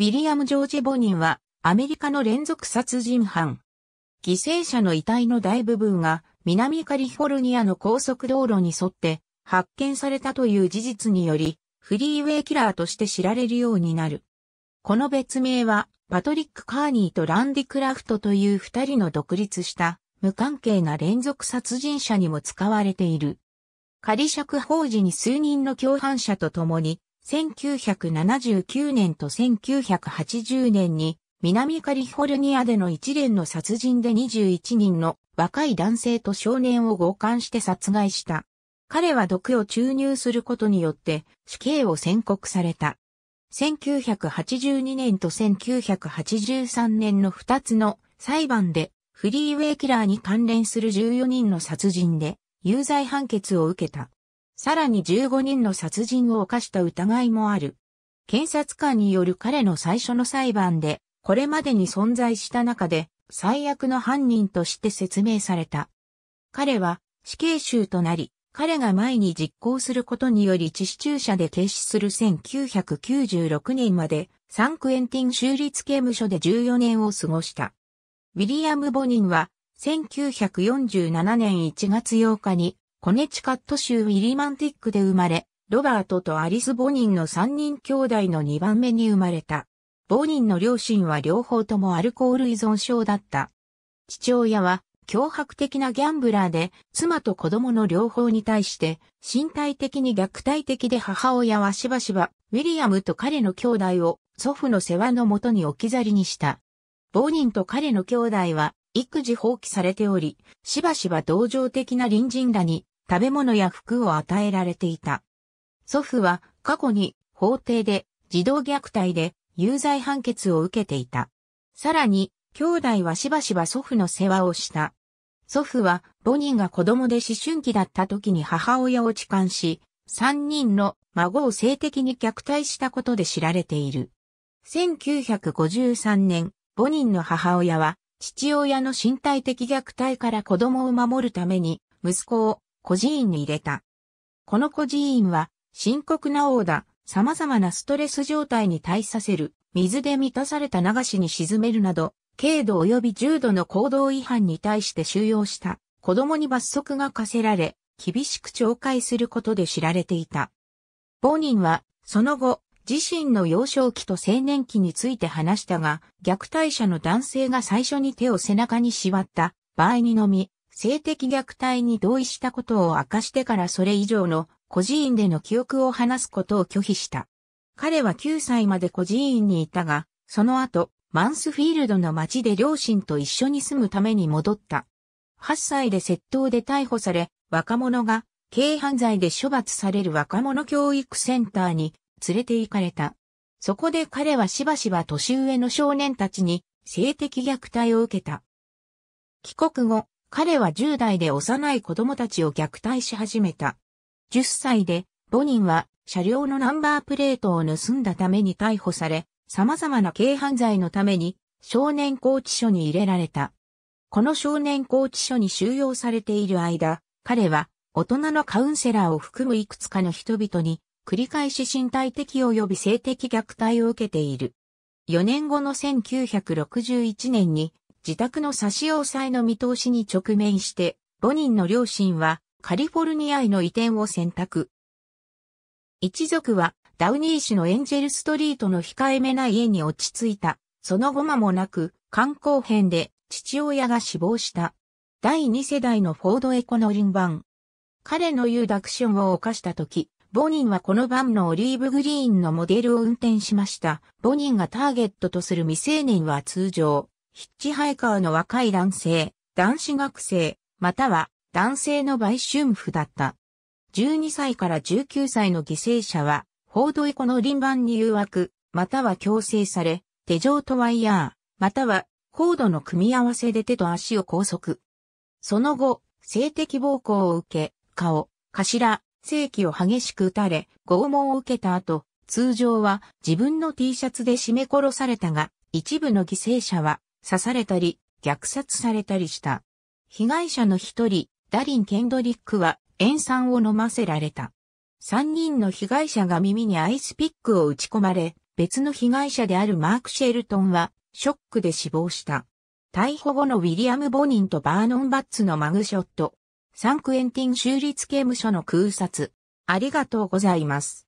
ウィリアム・ジョージ・ボニンは、アメリカの連続殺人犯。犠牲者の遺体の大部分が、南カリフォルニアの高速道路に沿って発見されたという事実により、フリーウェイキラーとして知られるようになる。この別名は、パトリック・カーニーとランディ・クラフトという二人の独立した無関係な連続殺人者にも使われている。仮釈放時に数人の共犯者と共に1979年と1980年に南カリフォルニアでの一連の殺人で21人の若い男性と少年を強姦して殺害した。彼は毒を注入することによって死刑を宣告された。1982年と1983年の2つの裁判でフリーウェイキラーに関連する14人の殺人で有罪判決を受けた。さらに15人の殺人を犯した疑いもある。検察官による彼の最初の裁判で、これまでに存在した中で、最悪の犯人として説明された。彼は死刑囚となり、彼が前に実行することにより致死注射で停止する1996年までサンクエンティン州立刑務所で14年を過ごした。ウィリアム・ボニンは1947年1月8日にコネチカット州ウィリマンティックで生まれ、ロバートとアリス・ボニンの3人兄弟の2番目に生まれた。ボニンの両親は両方ともアルコール依存症だった。父親は脅迫的なギャンブラーで、妻と子供の両方に対して、身体的に虐待的で母親はしばしば、ウィリアムと彼の兄弟を祖父の世話のもとに置き去りにした。ボニンと彼の兄弟は、育児放棄されており、しばしば同情的な隣人らに食べ物や服を与えられていた。祖父は過去に法廷で児童虐待で有罪判決を受けていた。さらに、兄弟はしばしば祖父の世話をした。祖父は、ボニーが子供で思春期だった時に母親を痴漢し、三人の孫を性的に虐待したことで知られている。1953年、ボニーの母親は、父親の身体的虐待から子供を守るために、息子を孤児院に入れた。この孤児院は、深刻な王だ、様々なストレス状態に対させる、水で満たされた流しに沈めるなど、軽度及び重度の行動違反に対して収容した子供に罰則が課せられ、厳しく懲戒することで知られていた。ボーニンは、その後、自身の幼少期と青年期について話したが、虐待者の男性が最初に手を背中に縛った場合にのみ、性的虐待に同意したことを明かしてからそれ以上の孤児院での記憶を話すことを拒否した。彼は9歳まで孤児院にいたが、その後、マンスフィールドの町で両親と一緒に住むために戻った。8歳で窃盗で逮捕され、若者が軽犯罪で処罰される若者教育センターに連れて行かれた。そこで彼はしばしば年上の少年たちに性的虐待を受けた。帰国後、彼は10代で幼い子供たちを虐待し始めた。10歳で、ボニンは車両のナンバープレートを盗んだために逮捕され、様々な軽犯罪のために少年拘置所に入れられた。この少年拘置所に収容されている間、彼は大人のカウンセラーを含むいくつかの人々に繰り返し身体的及び性的虐待を受けている。4年後の1961年に自宅の差し押さえの見通しに直面して、5人の両親はカリフォルニアへの移転を選択。一族はダウニー市のエンジェルストリートの控えめな家に落ち着いた。その後間もなく、観光編で父親が死亡した。第二世代のフォードエコノリン版。彼の言うダクションを犯した時、ボニンはこの版のオリーブグリーンのモデルを運転しました。ボニンがターゲットとする未成年は通常、ヒッチハイカーの若い男性、男子学生、または男性の売春婦だった。12歳から19歳の犠牲者は、報道エコの輪番に誘惑、または強制され、手錠とワイヤー、またはコードの組み合わせで手と足を拘束。その後、性的暴行を受け、顔、頭、性器を激しく打たれ、拷問を受けた後、通常は自分の T シャツで締め殺されたが、一部の犠牲者は刺されたり、虐殺されたりした。被害者の一人、ダリン・ケンドリックは塩酸を飲ませられた。三人の被害者が耳にアイスピックを打ち込まれ、別の被害者であるマーク・シェルトンは、ショックで死亡した。逮捕後のウィリアム・ボニンとバーノン・バッツのマグショット。サンクエンティン州立刑務所の空撮。ありがとうございます。